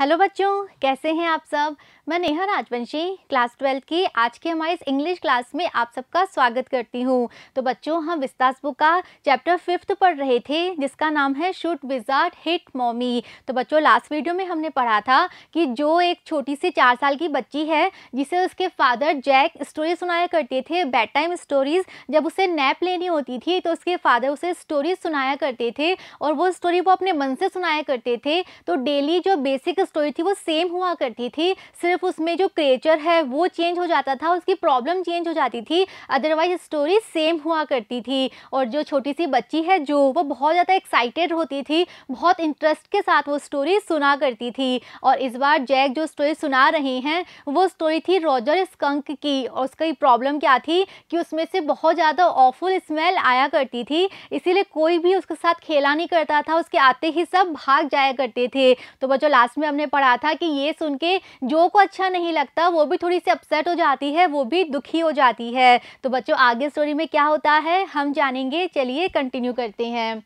Hello बच्चों कैसे हैं आप सब मैं नेहा राजवंशी क्लास ट्वेल्थ की आज के हमारे इस इंग्लिश क्लास में आप सबका स्वागत करती हूं तो बच्चों हम विस्तास बुक का चैप्टर फिफ्थ पढ़ रहे थे जिसका नाम है शूट विजार्ड हिट मॉमी तो बच्चों लास्ट वीडियो में हमने पढ़ा था कि जो एक छोटी सी चार साल की बच्ची है जिसे उसके फादर जैक स्टोरी सुनाया करते थे बेड टाइम स्टोरीज़ जब उसे नैप लेनी होती थी तो उसके फादर उसे स्टोरीज सुनाया करते थे और वो स्टोरी वो अपने मन से सुनाया करते थे तो डेली जो बेसिक स्टोरी थी वो सेम हुआ करती थी सिर्फ उसमें जो क्रिएचर है वो चेंज हो जाता था उसकी प्रॉब्लम चेंज हो जाती थी अदरवाइज स्टोरी सेम हुआ करती थी और जो छोटी सी बच्ची है जो वो बहुत ज़्यादा एक्साइटेड होती थी बहुत इंटरेस्ट के साथ वो स्टोरी सुना करती थी और इस बार जैक जो स्टोरी सुना रही हैं वो स्टोरी थी रॉजर स्कंक की और उसकी प्रॉब्लम क्या थी कि उसमें से बहुत ज़्यादा ऑफुल स्मेल आया करती थी इसीलिए कोई भी उसके साथ खेला नहीं करता था उसके आते ही सब भाग जाया करते थे तो बच्चों लास्ट में हमने पढ़ा था कि ये सुन के जो को अच्छा नहीं लगता वो भी थोड़ी सी अपसेट हो जाती है वो भी दुखी हो जाती है तो बच्चों आगे स्टोरी में क्या होता है हम जानेंगे चलिए कंटिन्यू करते हैं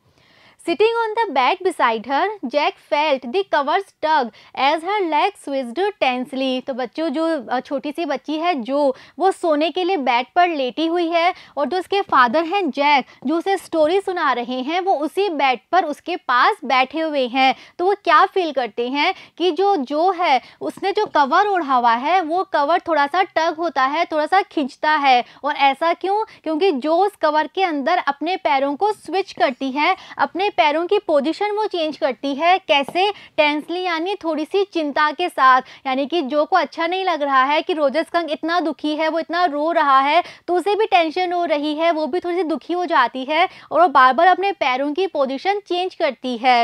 Sitting on the bed beside her, Jack felt the covers tug as her legs switched tensely. तो बच्चों जो छोटी सी बच्ची है जो वो सोने के लिए बेड पर लेटी हुई है और जो उसके फादर हैं जैक जो उसे स्टोरी सुना रहे हैं वो उसी बेड पर उसके पास बैठे हुए हैं तो वो क्या फील करते हैं कि जो जो है उसने जो कवर ओढ़ा हुआ है वो कवर थोड़ा सा टग होता है थोड़ा सा खींचता है और ऐसा क्यों क्योंकि जो उस कवर के अंदर अपने पैरों को स्विच करती है अपने पैरों की पोजिशन वो चेंज करती है कैसे टेंसली यानी थोड़ी सी चिंता के साथ यानी कि जो को अच्छा नहीं लग रहा है कि रोजस कंग इतना दुखी है वो इतना रो रहा है तो उसे भी टेंशन हो रही है वो भी थोड़ी सी दुखी हो जाती है और वो बार बार अपने पैरों की पोजिशन चेंज करती है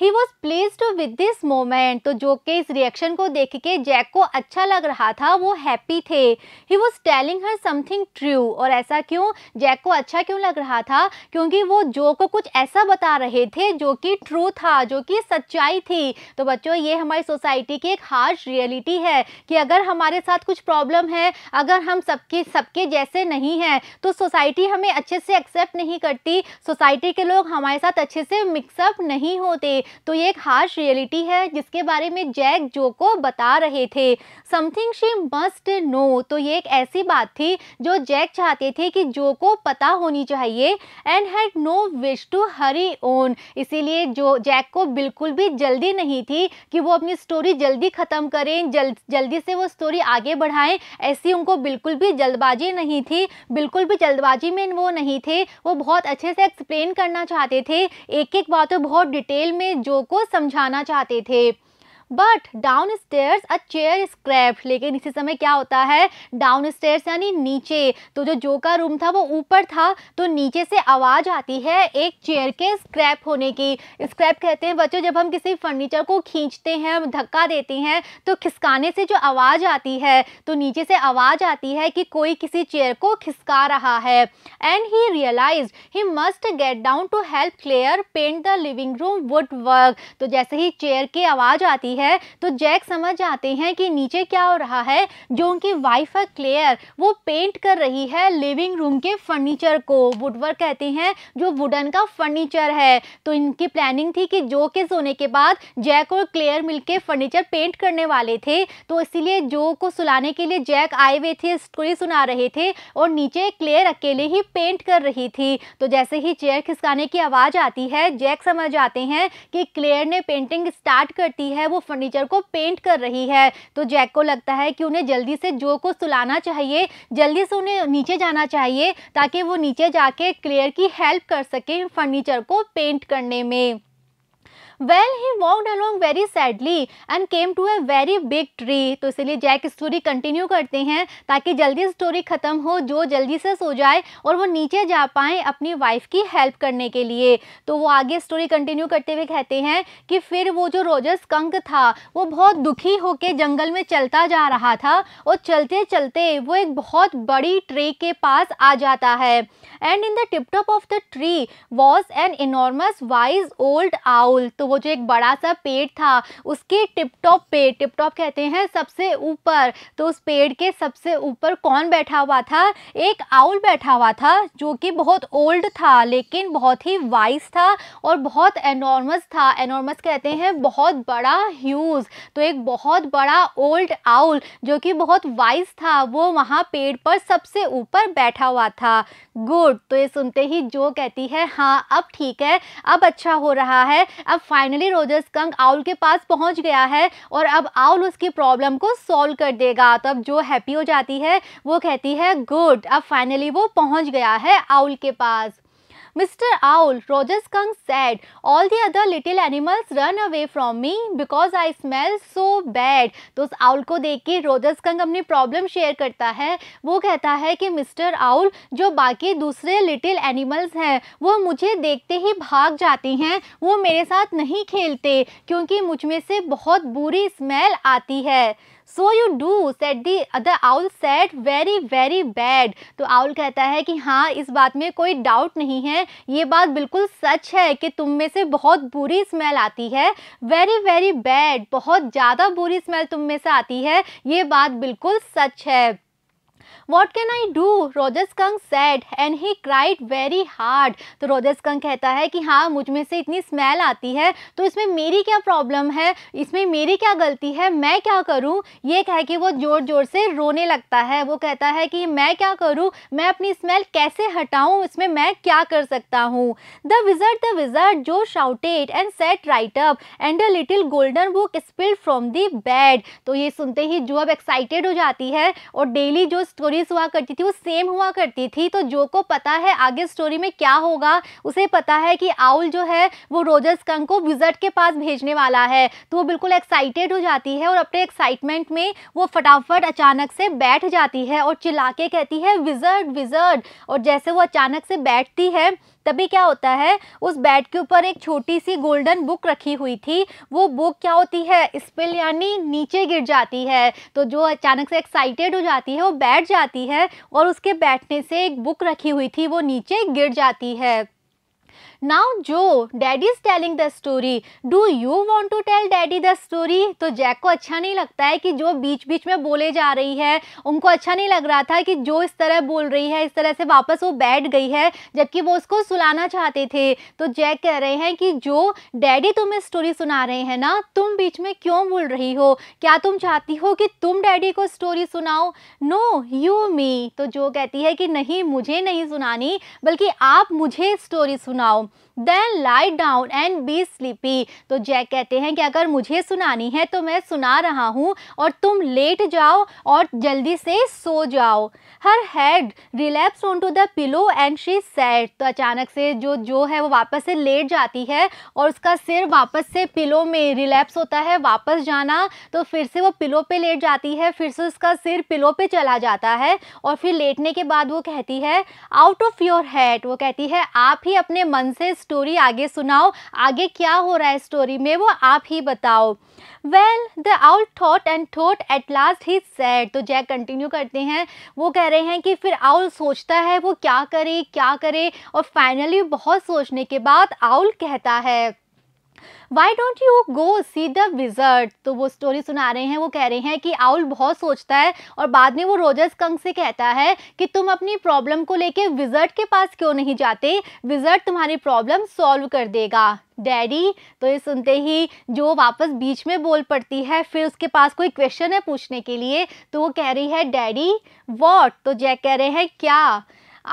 he was please with this moment तो जो कि इस रिएक्शन को देख के जैक को अच्छा लग रहा था वो हैप्पी थे he was telling her something true और ऐसा क्यों जैक को अच्छा क्यों लग रहा था क्योंकि वो जो को कुछ ऐसा बता रहे थे जो कि ट्रू था जो कि सच्चाई थी तो बच्चों ये हमारी सोसाइटी की एक हार्श रियलिटी है कि अगर हमारे साथ कुछ प्रॉब्लम है अगर हम सबके सबके जैसे नहीं हैं तो सोसाइटी हमें अच्छे से एक्सेप्ट नहीं करती सोसाइटी के लोग हमारे साथ अच्छे से मिक्सअप नहीं होते तो ये एक हार्श रियलिटी है जिसके बारे में जैक जो को बता रहे थे समथिंग शी मस्ट नो तो ये एक ऐसी बात थी जो जैक चाहते थे कि जो को पता होनी चाहिए and had no wish to hurry on इसीलिए जो जैक को बिल्कुल भी जल्दी नहीं थी कि वो अपनी स्टोरी जल्दी ख़त्म करें जल जल्दी से वो स्टोरी आगे बढ़ाएं ऐसी उनको बिल्कुल भी जल्दबाजी नहीं थी बिल्कुल भी जल्दबाजी में वो नहीं थे वो बहुत अच्छे से एक्सप्लेन करना चाहते थे एक एक बातों बहुत डिटेल में जो को समझाना चाहते थे but downstairs a chair scrape लेकिन इसी समय क्या होता है डाउन स्टेयर्स यानी नीचे तो जो जो का रूम था वो ऊपर था तो नीचे से आवाज़ आती है एक चेयर के स्क्रैप होने की स्क्रैप कहते हैं बच्चों जब हम किसी फर्नीचर को खींचते हैं धक्का देते हैं तो खिसकाने से जो आवाज़ आती है तो नीचे से आवाज़ आती है कि कोई किसी चेयर को खिसका रहा है and he realise he must get down to help Claire paint the living room woodwork तो जैसे ही चेयर की आवाज़ आती है तो जैक समझ जाते हैं कि नीचे क्या हो रहा है जो उनकी वाइफ है क्लेयर वो पेंट कर रही है लिविंग रूम के फर्नीचर को वुडवर्क कहते हैं जो वुडन का फर्नीचर है तो इनकी प्लानिंग थी कि जो के सोने के बाद जैक और क्लेयर मिलकर फर्नीचर पेंट करने वाले थे तो इसीलिए जो को सुलाने के लिए जैक आए हुए थे स्टोरी सुना रहे थे और नीचे क्लेयर अकेले ही पेंट कर रही थी तो जैसे ही चेयर खिसकाने की आवाज़ आती है जैक समझ आते हैं कि क्लेयर ने पेंटिंग स्टार्ट करती है वो फर्नीचर को पेंट कर रही है तो जैक को लगता है कि उन्हें जल्दी से जो को सुलाना चाहिए जल्दी से उन्हें नीचे जाना चाहिए ताकि वो नीचे जाके क्लेयर की हेल्प कर सके फर्नीचर को पेंट करने में well he walked along very sadly and came to a very big tree तो इसलिए जैक स्टोरी कंटिन्यू करते हैं ताकि जल्दी स्टोरी ख़त्म हो जो जल्दी से सो जाए और वो नीचे जा पाए अपनी वाइफ की हेल्प करने के लिए तो वो आगे स्टोरी कंटिन्यू करते हुए कहते हैं कि फिर वो जो रोजर्स कंक था वो बहुत दुखी होकर जंगल में चलता जा रहा था और चलते चलते वो एक बहुत बड़ी ट्री के पास आ जाता है and in the tip top of the tree was an enormous wise old owl तो वो जो एक बड़ा सा पेड़ था उसके टिप टॉप पेड़ टिप टॉप कहते हैं सबसे ऊपर तो उस पेड़ के सबसे ऊपर कौन बैठा हुआ था एक आउल बैठा हुआ था जो कि बहुत ओल्ड था लेकिन बहुत ही वाइस था और बहुत एनॉर्मस था एनॉर्मस कहते हैं बहुत बड़ा ह्यूज तो एक बहुत बड़ा ओल्ड आउल जो कि बहुत वाइस था वो वहाँ पेड़ पर सबसे ऊपर बैठा हुआ था गुड तो ये सुनते ही जो कहती है हाँ अब ठीक है अब अच्छा हो रहा है अब फाइनली रोजर्स कंग आउल के पास पहुंच गया है और अब आउल उसकी प्रॉब्लम को सॉल्व कर देगा तो अब जो हैप्पी हो जाती है वो कहती है गुड अब फाइनली वो पहुंच गया है आउल के पास Mr. Owl, Roger Skunk said, all the other little animals run away from me because I smell so bad. तो उस आउल को देख के रोजर स्कंक अपनी प्रॉब्लम शेयर करता है वो कहता है कि मिस्टर आउल जो बाकी दूसरे लिटिल एनिमल्स हैं वो मुझे देखते ही भाग जाती हैं वो मेरे साथ नहीं खेलते क्योंकि मुझ में से बहुत बुरी स्मेल आती है so you do said the the owl said very very bad तो आउल कहता है कि हाँ इस बात में कोई डाउट नहीं है ये बात बिल्कुल सच है कि तुम में से बहुत बुरी स्मेल आती है वेरी वेरी बैड बहुत ज़्यादा बुरी स्मेल तुम में से आती है ये बात बिल्कुल सच है what can I do Roger Skunk said and he cried very hard तो रोजस कंग कहता है कि हाँ मुझ में से इतनी स्मेल आती है तो इसमें मेरी क्या प्रॉब्लम है इसमें मेरी क्या गलती है मैं क्या करूँ ये कह के वो ज़ोर ज़ोर से रोने लगता है वो कहता है कि मैं क्या करूँ मैं अपनी स्मेल कैसे हटाऊँ इसमें मैं क्या कर सकता हूँ the wizard the wizard Jo shouted and sat right up and a little golden book spilled from the bed तो ये सुनते ही जो अब एक्साइटेड हो जाती है और डेली जो स्टोरीज हुआ करती थी वो सेम हुआ करती थी तो जो को पता है आगे स्टोरी में क्या होगा उसे पता है कि आउल जो है वो रोजर्स कंग को विजट के पास भेजने वाला है तो वो बिल्कुल एक्साइटेड हो जाती है और अपने एक्साइटमेंट में वो फटाफट अचानक से बैठ जाती है और चिल्ला के कहती है विजर्ड विजर्ड और जैसे वो अचानक से बैठती है तभी क्या होता है उस बेड के ऊपर एक छोटी सी गोल्डन बुक रखी हुई थी वो बुक क्या होती है स्पिल यानी नीचे गिर जाती है तो जो अचानक से एक्साइटेड हो जाती है वो बैड जाती है और उसके बैठने से एक बुक रखी हुई थी वो नीचे गिर जाती है now Jo daddy is telling the story do you want to tell daddy the story तो जैक को अच्छा नहीं लगता है कि जो बीच बीच में बोले जा रही है उनको अच्छा नहीं लग रहा था कि जो इस तरह बोल रही है इस तरह से वापस वो बैठ गई है जबकि वो उसको सुलाना चाहते थे तो जैक कह रहे हैं कि जो डैडी तुम्हें स्टोरी सुना रहे हैं ना तुम बीच में क्यों बोल रही हो क्या तुम चाहती हो कि तुम डैडी को स्टोरी सुनाओ नो यू मी तो जो कहती है कि नहीं मुझे नहीं सुनानी बल्कि आप मुझे स्टोरी सुनाओ 안녕 then lie down and be sleepy तो जैक कहते हैं कि अगर मुझे सुनानी है तो मैं सुना रहा हूँ और तुम लेट जाओ और जल्दी से सो जाओ her head relapse onto the pillow and she said तो अचानक से जो जो है वो वापस से लेट जाती है और उसका सिर वापस से पिलो में रिलैप्स होता है वापस जाना तो फिर से वो पिलो पे लेट जाती है फिर से उसका सिर पिलो पे चला जाता है और फिर लेटने के बाद वो कहती है आउट ऑफ योर हेड वो कहती है आप ही अपने मन से स्टोरी आगे सुनाओ आगे क्या हो रहा है स्टोरी में वो आप ही बताओ well the owl thought and thought at last he said तो जैक कंटिन्यू करते हैं वो कह रहे हैं कि फिर आउल सोचता है वो क्या करे क्या करे और फाइनली बहुत सोचने के बाद आउल कहता है why don't you go see the wizard तो वो स्टोरी सुना रहे हैं वो कह रहे हैं कि आउल बहुत सोचता है और बाद में वो रोजर्स कंग से कहता है कि तुम अपनी प्रॉब्लम को लेके विजर्ट के पास क्यों नहीं जाते विजर्ट तुम्हारी प्रॉब्लम सॉल्व कर देगा डैडी तो ये सुनते ही जो वापस बीच में बोल पड़ती है फिर उसके पास कोई क्वेश्चन है पूछने के लिए तो वो कह रही है डैडी वॉट तो जैक कह रहे हैं क्या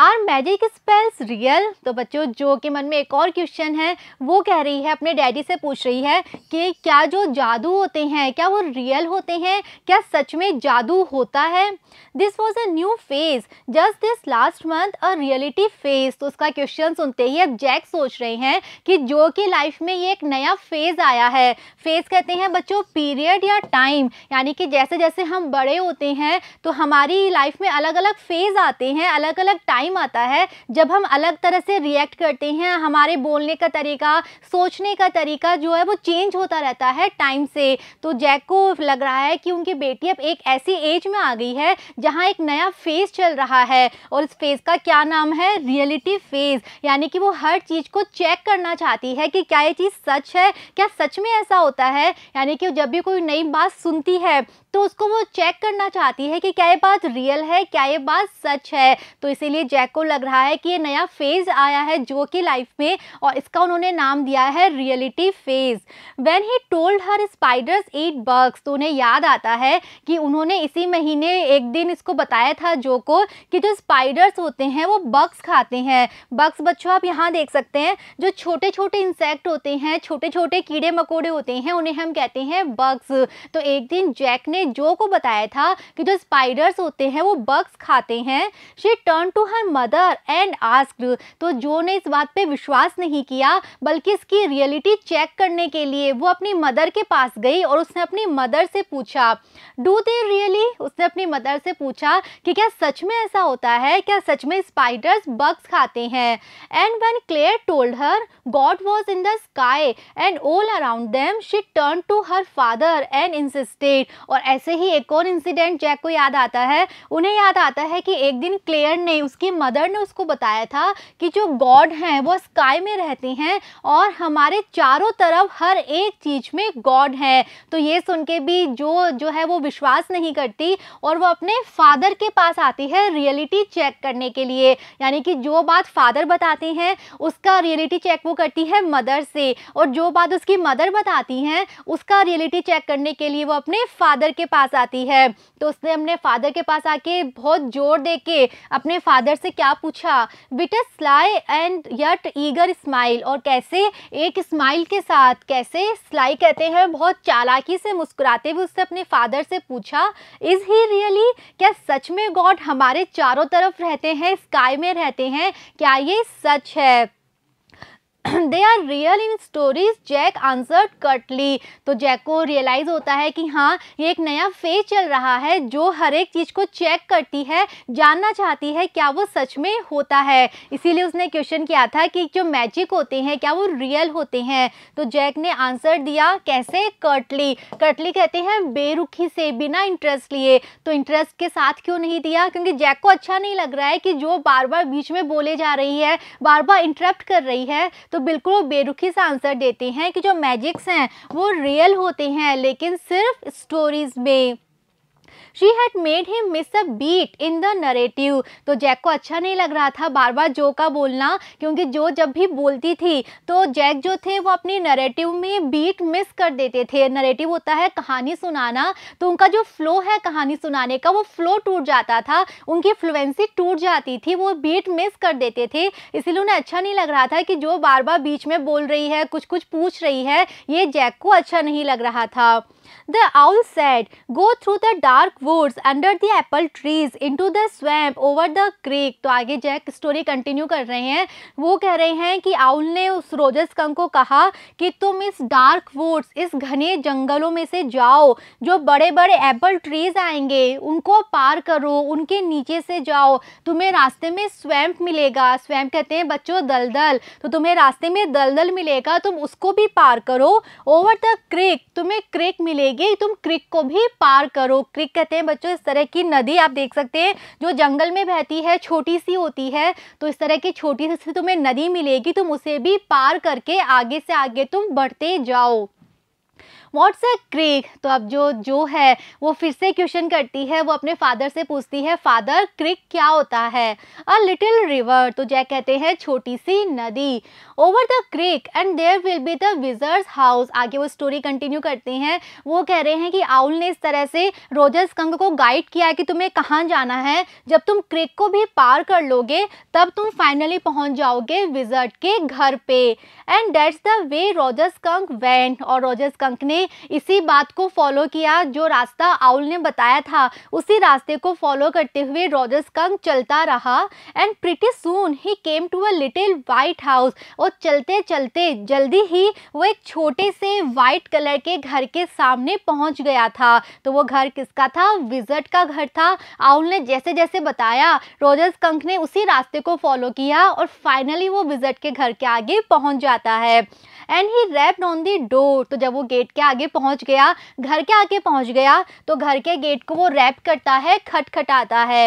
आर मैजिक स्पेल्स रियल तो बच्चों जो के मन में एक और क्वेश्चन है वो कह रही है अपने डैडी से पूछ रही है कि क्या जो जादू होते हैं क्या वो रियल होते हैं क्या सच में जादू होता है this was a new phase just this last month a reality phase तो उसका क्वेश्चन सुनते ही अब जैक सोच रहे हैं कि जो की लाइफ में ये एक नया फेज आया है फेज कहते हैं बच्चों पीरियड या टाइम यानी कि जैसे जैसे हम बड़े होते हैं तो हमारी लाइफ में अलग अलग फेज आते हैं अलग अलग टाइम टाइम आता है जब हम अलग तरह से रिएक्ट करते हैं हमारे बोलने का तरीका सोचने का तरीका जो है वो चेंज होता रहता है टाइम से तो जैक को लग रहा है कि उनकी बेटी अब एक ऐसी एज में आ गई है जहाँ एक नया फेज़ चल रहा है और इस फेज़ का क्या नाम है रियलिटी फेज़ यानी कि वो हर चीज़ को चेक करना चाहती है कि क्या ये चीज़ सच है क्या सच में ऐसा होता है यानी कि जब भी कोई नई बात सुनती है तो उसको वो चेक करना चाहती है कि क्या ये बात रियल है क्या ये बात सच है तो इसीलिए जैक को लग रहा है कि ये नया फेज़ आया है जो कि लाइफ में और इसका उन्होंने नाम दिया है reality phase when he told her spiders eat bugs तो उन्हें याद आता है कि उन्होंने इसी महीने एक दिन इसको बताया था जो को कि जो स्पाइडर्स होते हैं वो बग्स खाते हैं बग्स बच्चों आप यहाँ देख सकते हैं जो छोटे छोटे इंसेक्ट होते हैं छोटे छोटे कीड़े मकोड़े होते हैं उन्हें हम कहते हैं बग्स तो एक दिन जैक ने ने जो को बताया था कि जो स्पाइडर्स होते हैं वो बग्स खाते हैं she turn to her mother and ask तो जो ने इस बात पे विश्वास नहीं किया बल्कि इसकी रियलिटी चेक करने के लिए वो अपनी मदर के पास गई और उसने अपनी मदर से पूछा डू दे रियली उसने अपनी मदर से पूछा कि क्या सच में ऐसा होता है क्या सच में स्पाइडर्स बग्स खाते हैं and when Claire told her God was in the sky and all around them she turn to her father and insisted और ऐसे ही एक और इंसिडेंट जैक को याद आता है उन्हें याद आता है कि एक दिन क्लेयर ने उसकी मदर ने उसको बताया था कि जो गॉड हैं वो स्काई में रहते हैं और हमारे चारों तरफ हर एक चीज़ में गॉड है तो ये सुन के भी जो जो है वो विश्वास नहीं करती और वो अपने फादर के पास आती है रियलिटी चेक करने के लिए यानी कि जो बात फादर बताते हैं उसका रियलिटी चेक वो करती है मदर से और जो बात उसकी मदर बताती हैं उसका रियलिटी चेक करने के लिए वो अपने फादर के के पास आती है तो उसने अपने फादर के पास आके बहुत जोर दे के अपने फादर से क्या पूछा बेटा sly and yet eager smile और कैसे एक स्माइल के साथ कैसे स्लाई कहते हैं बहुत चालाकी से मुस्कुराते हुए उसने अपने फादर से पूछा इज़ ही रियली क्या सच में गॉड हमारे चारों तरफ रहते हैं स्काई में रहते हैं क्या ये सच है they are real in stories Jack answered curtly तो जैक को रियलाइज़ होता है कि हाँ ये एक नया फेज चल रहा है जो हर एक चीज़ को चेक करती है जानना चाहती है क्या वो सच में होता है इसीलिए उसने क्वेश्चन किया था कि जो मैजिक होते हैं क्या वो रियल होते हैं तो जैक ने आंसर दिया कैसे कटली कटली कहते हैं बेरुखी से बिना इंटरेस्ट लिए तो इंटरेस्ट के साथ क्यों नहीं दिया क्योंकि जैक को अच्छा नहीं लग रहा है कि जो बार बार बीच में बोले जा रही है बार बार इंटरप्ट कर रही है तो तो बिल्कुल वो बेरुखी सा आंसर देते हैं कि जो मैजिक्स हैं वो रियल होते हैं लेकिन सिर्फ स्टोरीज़ में she had made him miss a beat in the narrative तो जैक को अच्छा नहीं लग रहा था बार बार जो का बोलना क्योंकि जो जब भी बोलती थी तो जैक जो थे वो अपने नरेटिव में बीट मिस कर देते थे नरेटिव होता है कहानी सुनाना तो उनका जो फ्लो है कहानी सुनाने का वो फ्लो टूट जाता था उनकी फ्लुएंसी टूट जाती थी वो बीट मिस कर देते थे इसीलिए उन्हें अच्छा नहीं लग रहा था कि जो बार बार बीच में बोल रही है कुछ कुछ पूछ रही है ये जैक को अच्छा नहीं लग रहा था The owl said, Go through the dark woods, under the apple trees, into the swamp, over the creek. तो आगे जैक स्टोरी कंटिन्यू कर रहे हैं वो कह रहे हैं कि आउल ने उस रोजस कंग को कहा कि तुम इस डार्क वुड्स इस घने जंगलों में से जाओ जो बड़े बड़े एप्पल ट्रीज आएंगे उनको पार करो उनके नीचे से जाओ तुम्हें रास्ते में स्वैम्प मिलेगा स्वैम्प कहते हैं बच्चों दलदल तो तुम्हें रास्ते में दलदल मिलेगा तुम उसको भी पार करो ओवर द क्रेक तुम्हें क्रेक मिलेगा देगी तुम क्रिक को भी पार करो क्रिक कहते हैं बच्चों इस तरह की नदी आप देख सकते हैं जो जंगल में बहती है छोटी सी होती है तो इस तरह की छोटी सी तुम्हें नदी मिलेगी तुम उसे भी पार करके आगे से आगे तुम बढ़ते जाओ व्हाट्स अ क्रिक तो अब जो जो है वो फिर से क्वेश्चन करती है वो अपने फादर से पूछती है फादर क्रिक क्या होता है अ लिटिल रिवर तो जय कहते हैं छोटी सी नदी over the creek and there will be the wizard's house आगे वो स्टोरी कंटिन्यू करती हैं वो कह रहे हैं कि आउल ने इस तरह से रोजर्स कंग को गाइड किया कि तुम्हें कहाँ जाना है जब तुम क्रिक को भी पार कर लोगे तब तुम फाइनली पहुंच जाओगे विजर्ट के घर पे and that's the way Roger Skunk went और रोजर्स कंक ने इसी बात को फॉलो किया जो रास्ता आउल ने बताया था उसी रास्ते को फॉलो करते हुए रॉजर्स कंग चलता रहा and pretty soon he came to a little white house और चलते चलते जल्दी ही वो एक छोटे से वाइट कलर के घर के सामने पहुंच गया था तो वो घर किसका था विजट का घर था आउल ने जैसे जैसे बताया रोजर्स कंक ने उसी रास्ते को फॉलो किया और फाइनली वो विजट के घर के आगे पहुंच जाता है and he rapped on the door तो जब वो गेट के आगे पहुंच गया घर के आगे पहुंच गया तो घर के गेट को वो रैप करता है खटखटाता है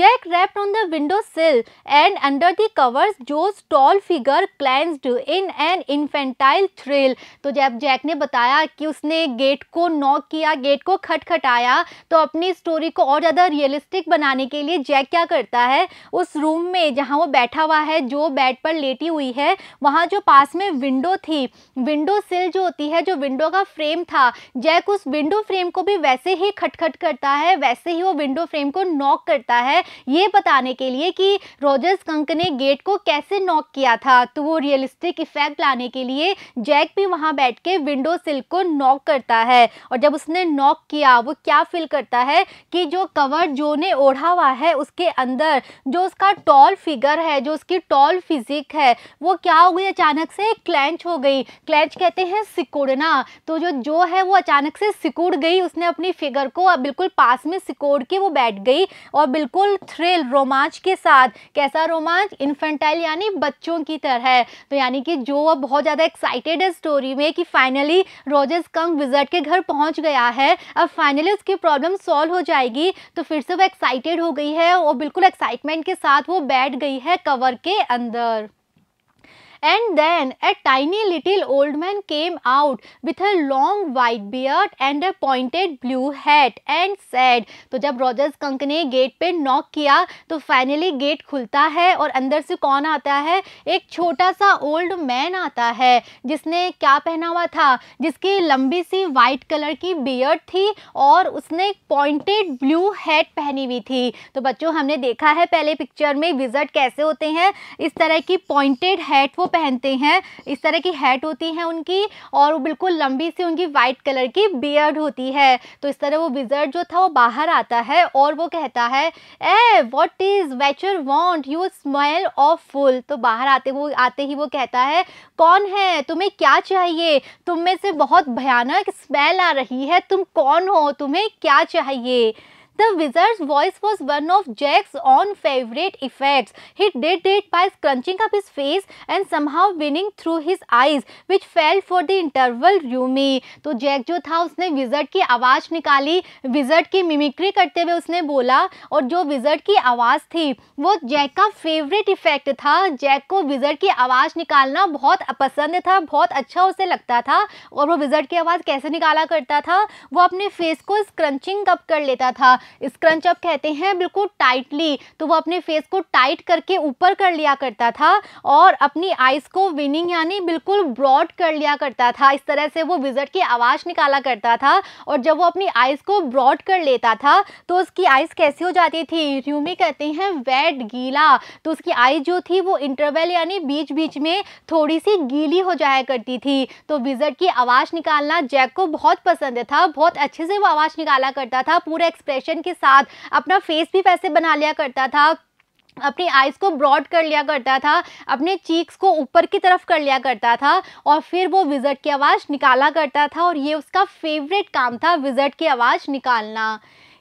Jack rap on the window sill and under the covers Jo's tall figure clenched in an infantile thrill तो जब जैक ने बताया कि उसने गेट को नॉक किया गेट को खटखटाया तो अपनी स्टोरी को और ज़्यादा रियलिस्टिक बनाने के लिए जैक क्या करता है उस रूम में जहाँ वो बैठा हुआ है जो बेड पर लेटी हुई है वहाँ जो पास में विंडो थी विंडो सिल जो होती है जो विंडो का फ्रेम था जैक उस विंडो फ्रेम को भी वैसे ही खटखट करता है वैसे ही वो विंडो फ्रेम को नॉक करता है ये बताने के लिए कि रोजर्स कंक ने गेट को कैसे नॉक किया था तो वो रियलिस्टिक इफेक्ट लाने के लिए जैक भी वहाँ बैठ के विंडो सिल को नॉक करता है और जब उसने नॉक किया वो क्या फील करता है कि जो कवर जो ने ओढ़ा हुआ है उसके अंदर जो उसका टॉल फिगर है जो उसकी टॉल फिजिक है वो क्या हो गई अचानक से क्लैंच हो गई क्लैंच कहते हैं सिकुड़ना तो जो जो है वो अचानक से सिकुड़ गई उसने अपनी फिगर को बिल्कुल पास में सिकोड़ के वो बैठ गई और बिल्कुल थ्रिल रोमांच के साथ कैसा रोमांच इन्फेंटाइल यानी बच्चों की तरह तो यानी कि जो अब बहुत ज़्यादा एक्साइटेड है स्टोरी में कि फाइनली रोजेस कंग विजर्ट के घर पहुंच गया है अब फाइनली उसकी प्रॉब्लम सॉल्व हो जाएगी तो फिर से वो एक्साइटेड हो गई है और बिल्कुल एक्साइटमेंट के साथ वो बैठ गई है कवर के अंदर and then a tiny little old man came out with a long white beard and a pointed blue hat and said तो जब रॉजर्स कंक ने गेट पे नॉक किया तो फाइनली गेट खुलता है और अंदर से कौन आता है एक छोटा सा ओल्ड मैन आता है जिसने क्या पहना हुआ था जिसकी लंबी सी वाइट कलर की बियर्ड थी और उसने एक पॉइंटेड ब्लू हैट पहनी हुई थी तो बच्चों हमने देखा है पहले पिक्चर में विजट कैसे होते हैं इस तरह की पॉइंटेड हैट वो पहनते हैं इस तरह की हैट होती है उनकी और बिल्कुल लंबी सी उनकी वाइट कलर की बियर्ड होती है तो इस तरह वो विजर्ड जो था वो बाहर आता है और वो कहता है ए वॉट इज़ वेचर वॉन्ट यू स्मेल ऑफ फुल तो बाहर आते वो आते ही वो कहता है कौन है तुम्हें क्या चाहिए तुम में से बहुत भयानक स्मेल आ रही है तुम कौन हो तुम्हें क्या चाहिए The wizard's voice was one of Jack's own favorite effects. He did it by scrunching up his face and somehow winning through his eyes which fell for the interval Yumi. तो Jack जो था उसने wizard की आवाज़ निकाली wizard की mimicry करते हुए उसने बोला और जो विजर्ट की आवाज़ थी वो जैक का फेवरेट इफेक्ट था जैक को विजर्ट की आवाज़ निकालना बहुत पसंद था बहुत अच्छा उसे लगता था और वो विजर्ट की आवाज़ कैसे निकाला करता था वो अपने फेस को स्क्रंचिंग अप कर लेता था स्क्रंच अप कहते हैं बिल्कुल टाइटली तो वो अपने फेस को टाइट करके ऊपर कर लिया करता था और अपनी आइज़ को विनिंग यानी बिल्कुल ब्रॉड कर लिया करता था इस तरह से वो विजट की आवाज़ निकाला करता था और जब वो अपनी आइज़ को ब्रॉड कर लेता था तो उसकी आइज़ कैसी हो जाती थी रूमी कहते हैं वेट गीला तो उसकी आइज़ जो थी वो इंटरवेल यानी बीच बीच में थोड़ी सी गीली हो जाया करती थी तो विजट की आवाज़ निकालना जैक को बहुत पसंद था बहुत अच्छे से वो आवाज़ निकाला करता था पूरा एक्सप्रेशन फैशन के साथ अपना फेस भी वैसे बना लिया करता था अपनी आइज़ को ब्रॉड कर लिया करता था अपने चीक्स को ऊपर की तरफ कर लिया करता था और फिर वो विज़र्ड की आवाज़ निकाला करता था और ये उसका फेवरेट काम था विज़र्ड की आवाज़ निकालना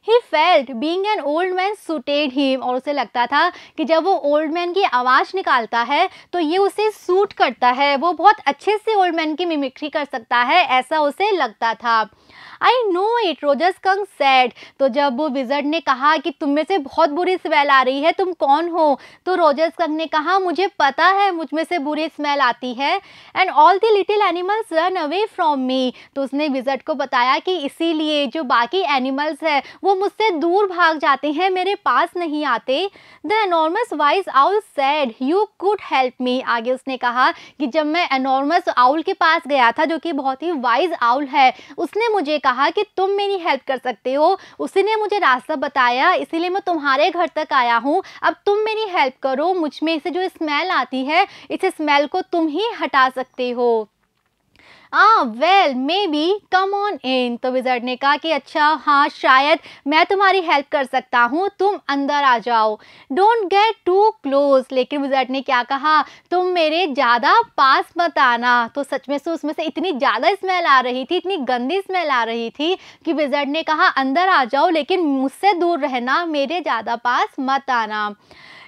ही felt being an old man suited him और उसे लगता था कि जब वो ओल्ड मैन की आवाज़ निकालता है तो ये उसे सूट करता है वो बहुत अच्छे से ओल्ड मैन की मिमिक्री कर सकता है ऐसा उसे लगता था I know it Roger Skunk said तो जब वो विजर्ड ने कहा कि तुम में से बहुत बुरी स्मेल आ रही है तुम कौन हो तो रोजर्स कंग ने कहा मुझे पता है मुझ में से बुरी स्मेल आती है and all the little animals run away from me तो उसने विजर्ड को बताया कि इसीलिए जो बाकी एनिमल्स है वो मुझसे दूर भाग जाते हैं मेरे पास नहीं आते the enormous wise owl said you could help me आगे उसने कहा कि जब मैं एनॉर्मस आउल के पास गया था जो कि बहुत ही वाइज आउल है उसने मुझे कहा कहा कि तुम मेरी हेल्प कर सकते हो उसी ने मुझे रास्ता बताया इसीलिए मैं तुम्हारे घर तक आया हूँ अब तुम मेरी हेल्प करो मुझ में से जो स्मेल आती है इस स्मेल को तुम ही हटा सकते हो ah well maybe come on in तो विजर्ड ने कहा कि अच्छा हाँ शायद मैं तुम्हारी हेल्प कर सकता हूँ तुम अंदर आ जाओ डोंट गेट टू क्लोज लेकिन विजर्ड ने क्या कहा तुम मेरे ज़्यादा पास मत आना तो सच में से उसमें से इतनी ज़्यादा स्मेल आ रही थी इतनी गंदी स्मेल आ रही थी कि विजर्ड ने कहा अंदर आ जाओ लेकिन मुझसे दूर रहना मेरे ज़्यादा पास मत आना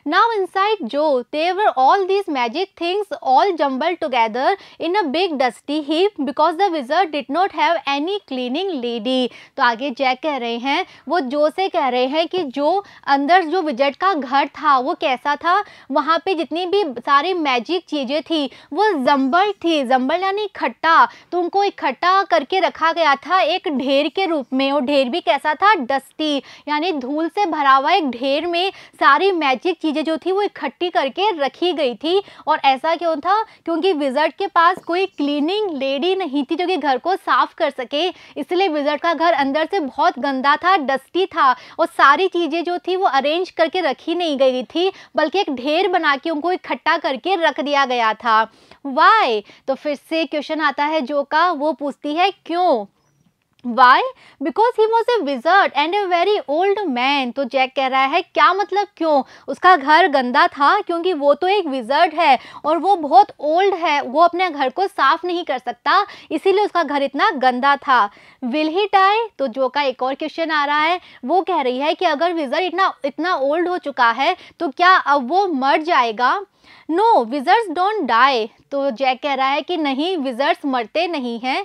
Now inside Joe, there were all these magic things all jumbled together in a big dusty heap because the wizard did not have any cleaning lady. तो आगे जैक कह रहे हैं वो जो से कह रहे हैं कि जो अंदर जो विजट का घर था वो कैसा था वहाँ पे जितनी भी सारी मैजिक चीज़ें थी वो जम्बल थी जम्बल यानी इकट्ठा तो उनको इकट्ठा करके रखा गया था एक ढेर के रूप में और ढेर भी कैसा था डस्टी यानी धूल से भरा हुआ एक ढेर में सारी मैजिक चीज़ चीज़ें जो थी वो इकट्ठी करके रखी गई थी और ऐसा क्यों था क्योंकि विजर्ट के पास कोई क्लीनिंग लेडी नहीं थी जो कि घर को साफ कर सके इसलिए विजर्ट का घर अंदर से बहुत गंदा था डस्टी था और सारी चीज़ें जो थी वो अरेंज करके रखी नहीं गई थी बल्कि एक ढेर बना के उनको इकट्ठा करके रख दिया गया था वाई तो फिर से क्वेश्चन आता है जो का वो पूछती है क्यों why because he was a wizard and a very old man तो जैक कह रहा है क्या मतलब क्यों उसका घर गंदा था क्योंकि वो तो एक विजर्ड है और वो बहुत ओल्ड है वो अपने घर को साफ नहीं कर सकता इसीलिए उसका घर इतना गंदा था विल ही टाई तो जो का एक और क्वेश्चन आ रहा है वो कह रही है कि अगर विजर्ट इतना इतना ओल्ड हो चुका है तो क्या अब वो मर जाएगा नो विजर्स डोंट डाई तो जैक कह रहा है कि नहीं विजर्स मरते नहीं हैं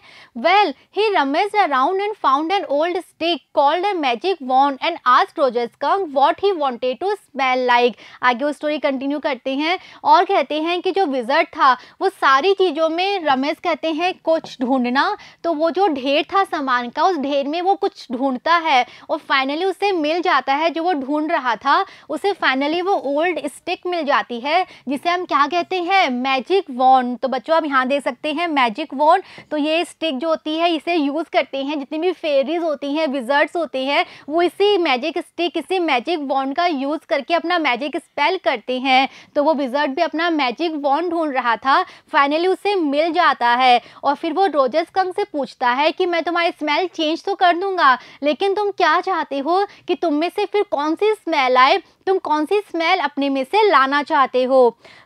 well he rummaged around and found an old stick called a magic wand and आज Roger Skunk what he wanted to smell like आगे वो स्टोरी कंटिन्यू करते हैं और कहते हैं कि जो विजर्ट था वो सारी चीज़ों में रमेज कहते हैं कुछ ढूंढना तो वो जो ढेर था सामान का उस ढेर में वो कुछ ढूंढता है और फाइनली उसे मिल जाता है जो वो ढूंढ रहा था उसे फाइनली वो ओल्ड स्टिक मिल जाती है जिसे हम क्या कहते हैं मैजिक वॉन तो बच्चों आप यहाँ देख सकते हैं मैजिक वॉन तो ये स्टिक जो होती है इसे यूज़ करते हैं जितनी भी फेरीज होती हैं विजर्ट्स होते हैं वो इसी मैजिक स्टिक इसी मैजिक वॉन का यूज़ करके अपना मैजिक स्पेल करते हैं तो वो विजर्ट भी अपना मैजिक वॉन्ड ढूंढ रहा था फाइनली उसे मिल जाता है और फिर वो रोजेस कंग से पूछता है कि मैं तुम्हारी स्मेल चेंज तो कर दूंगा लेकिन तुम क्या चाहते हो कि तुम में से फिर कौन सी स्मेल आए तुम कौन सी स्मेल अपने में से लाना चाहते हो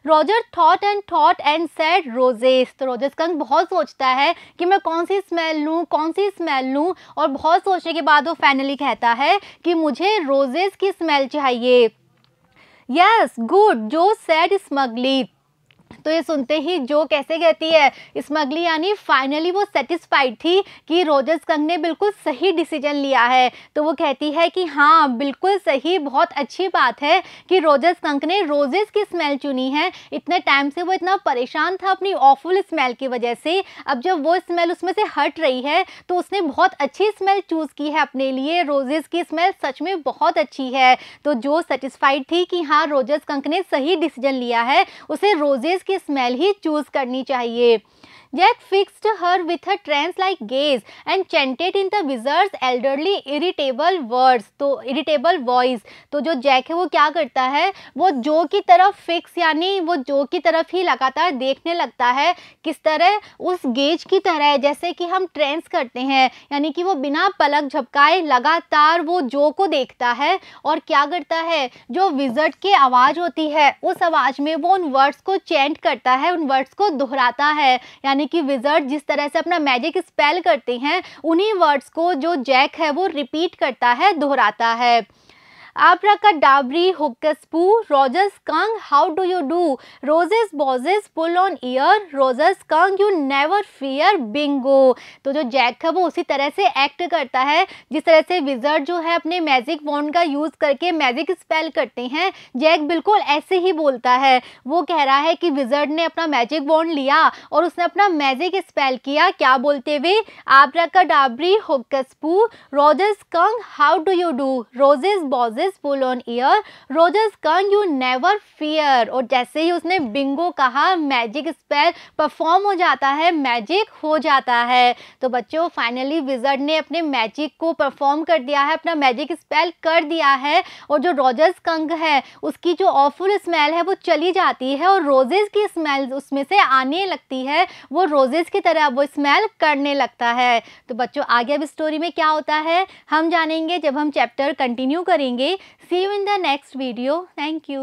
Roger thought and thought and said roses तो रोजेस स्कंक बहुत सोचता है कि मैं कौन सी स्मेल लूँ कौन सी स्मेल लूँ और बहुत सोचने के बाद वो फाइनली कहता है कि मुझे रोजेस की स्मेल चाहिए yes good Jo said smugly तो ये सुनते ही जो कैसे कहती है स्मगली यानी फाइनली वो सेटिस्फाइड थी कि रोजर्स कंग ने बिल्कुल सही डिसीजन लिया है तो वो कहती है कि हाँ बिल्कुल सही बहुत अच्छी बात है कि रोजर्स कंक ने रोजेस की स्मेल चुनी है इतने टाइम से वो इतना परेशान था अपनी ऑफुल स्मेल की वजह से अब जब वो स्मेल उसमें से हट रही है तो उसने बहुत अच्छी स्मेल चूज़ की है अपने लिए रोजेस की स्मेल सच में बहुत अच्छी है तो जो सेटिस्फाइड थी कि हाँ रोजर्स कंक ने सही डिसीजन लिया है उसे रोजेस की की स्मेल ही चूज़ करनी चाहिए Jack fixed her with a trance-like gaze and chanted in the wizard's elderly irritable words तो irritable voice तो जो जैक है वो क्या करता है वो जो की तरफ फिक्स यानी वो जो की तरफ ही लगातार देखने लगता है किस तरह उस गेज की तरह जैसे कि हम ट्रेंस करते हैं यानी कि वो बिना पलक झपकाए लगातार वो जो को देखता है और क्या करता है जो विजर्ड की आवाज़ होती है उस आवाज़ में वो उन वर्ड्स को चेंट करता है उन वर्ड्स को दोहराता है यानी यानी कि विजर्ड जिस तरह से अपना मैजिक स्पेल करते हैं उन्हीं वर्ड्स को जो जैक है वो रिपीट करता है दोहराता है abracadabra डाबरी हुक्कसपू rogers kung how do you do roses boses pull an ear rogers kung you never fear bingo तो जो जैक है वो उसी तरह से एक्ट करता है जिस तरह से विजर्ड जो है अपने मैजिक वॉन्ड का यूज़ करके मैजिक स्पेल करते हैं जैक बिल्कुल ऐसे ही बोलता है वो कह रहा है कि विजर्ड ने अपना मैजिक वॉन्ड लिया और उसने अपना मैजिक स्पेल किया क्या बोलते हुए आपरा का डाबरी हुक्कसपू Roger Skunk how do you do roses boses this pull an ear Roger Skunk you never fear और जैसे ही उसने बिंगो कहा मैजिक स्पेल परफॉर्म हो जाता है मैजिक हो जाता है तो बच्चों फाइनली विजर्ड ने अपने मैजिक को परफॉर्म कर दिया है अपना मैजिक स्पेल कर दिया है और जो रोजर्स कंग है उसकी जो ऑफुल स्मेल है वो चली जाती है और रोजेज की स्मेल उसमें से आने लगती है वो रोजेज की तरह वो स्मेल करने लगता है तो बच्चों आगे अब स्टोरी में क्या होता है हम जानेंगे जब हम चैप्टर कंटिन्यू करेंगे See you in the next video. Thank you.